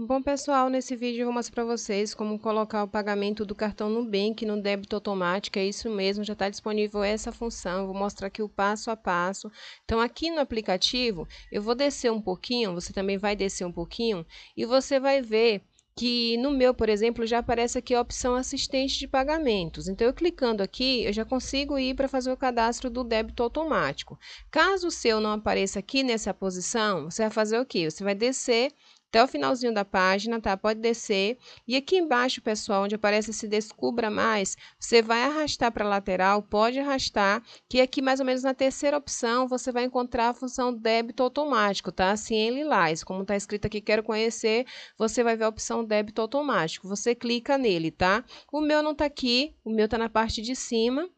Bom, pessoal, nesse vídeo eu vou mostrar para vocês como colocar o pagamento do cartão Nubank no débito automático, é isso mesmo, já está disponível essa função, vou mostrar aqui o passo a passo. Então, aqui no aplicativo, eu vou descer um pouquinho, você também vai descer um pouquinho, e você vai ver que no meu, por exemplo, já aparece aqui a opção assistente de pagamentos. Então, eu clicando aqui, eu já consigo ir para fazer o cadastro do débito automático. Caso o seu não apareça aqui nessa posição, você vai fazer o quê? Você vai descer até o finalzinho da página, tá? Pode descer. E aqui embaixo, pessoal, onde aparece se descubra mais, você vai arrastar para a lateral, pode arrastar, que aqui mais ou menos na terceira opção você vai encontrar a função débito automático, tá? Assim em lilás, como tá escrito aqui, quero conhecer, você vai ver a opção débito automático. Você clica nele, tá? O meu não tá aqui, o meu tá na parte de cima.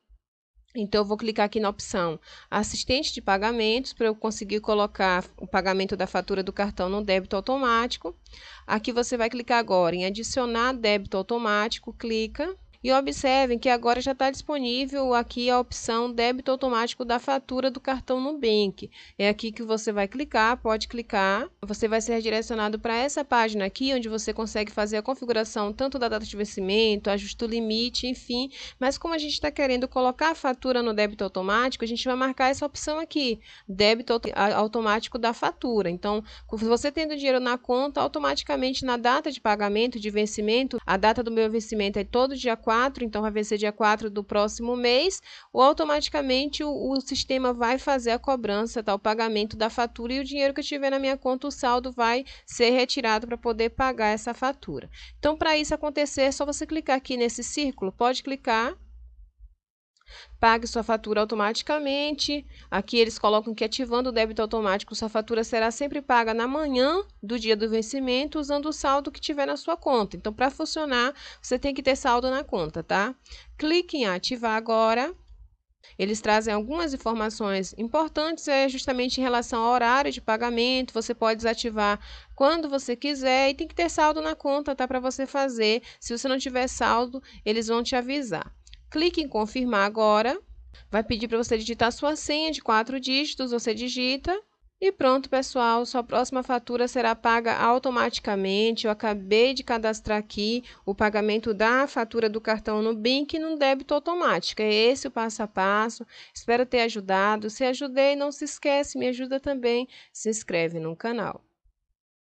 Então, eu vou clicar aqui na opção assistente de pagamentos para eu conseguir colocar o pagamento da fatura do cartão no débito automático. Aqui você vai clicar agora em adicionar débito automático, clica e observem que agora já está disponível aqui a opção débito automático da fatura do cartão Nubank. É aqui que você vai clicar, pode clicar. Você vai ser direcionado para essa página aqui, onde você consegue fazer a configuração tanto da data de vencimento, ajuste o limite, enfim. Mas como a gente está querendo colocar a fatura no débito automático, a gente vai marcar essa opção aqui, débito automático da fatura. Então, você tendo dinheiro na conta, automaticamente na data de pagamento, de vencimento, a data do meu vencimento é todo dia 4 4, então vai vencer dia 4 do próximo mês, ou automaticamente o, o sistema vai fazer a cobrança, tá? o pagamento da fatura e o dinheiro que eu tiver na minha conta, o saldo vai ser retirado para poder pagar essa fatura. Então, para isso acontecer, é só você clicar aqui nesse círculo, pode clicar Pague sua fatura automaticamente. Aqui eles colocam que ativando o débito automático, sua fatura será sempre paga na manhã do dia do vencimento, usando o saldo que tiver na sua conta. Então, para funcionar, você tem que ter saldo na conta, tá? Clique em ativar agora. Eles trazem algumas informações importantes, é justamente em relação ao horário de pagamento. Você pode desativar quando você quiser e tem que ter saldo na conta, tá? Para você fazer. Se você não tiver saldo, eles vão te avisar. Clique em confirmar agora. Vai pedir para você digitar sua senha de quatro dígitos, você digita. E pronto, pessoal, sua próxima fatura será paga automaticamente. Eu acabei de cadastrar aqui o pagamento da fatura do cartão no BINC no débito automático. É esse o passo a passo. Espero ter ajudado. Se ajudei, não se esquece, me ajuda também. Se inscreve no canal.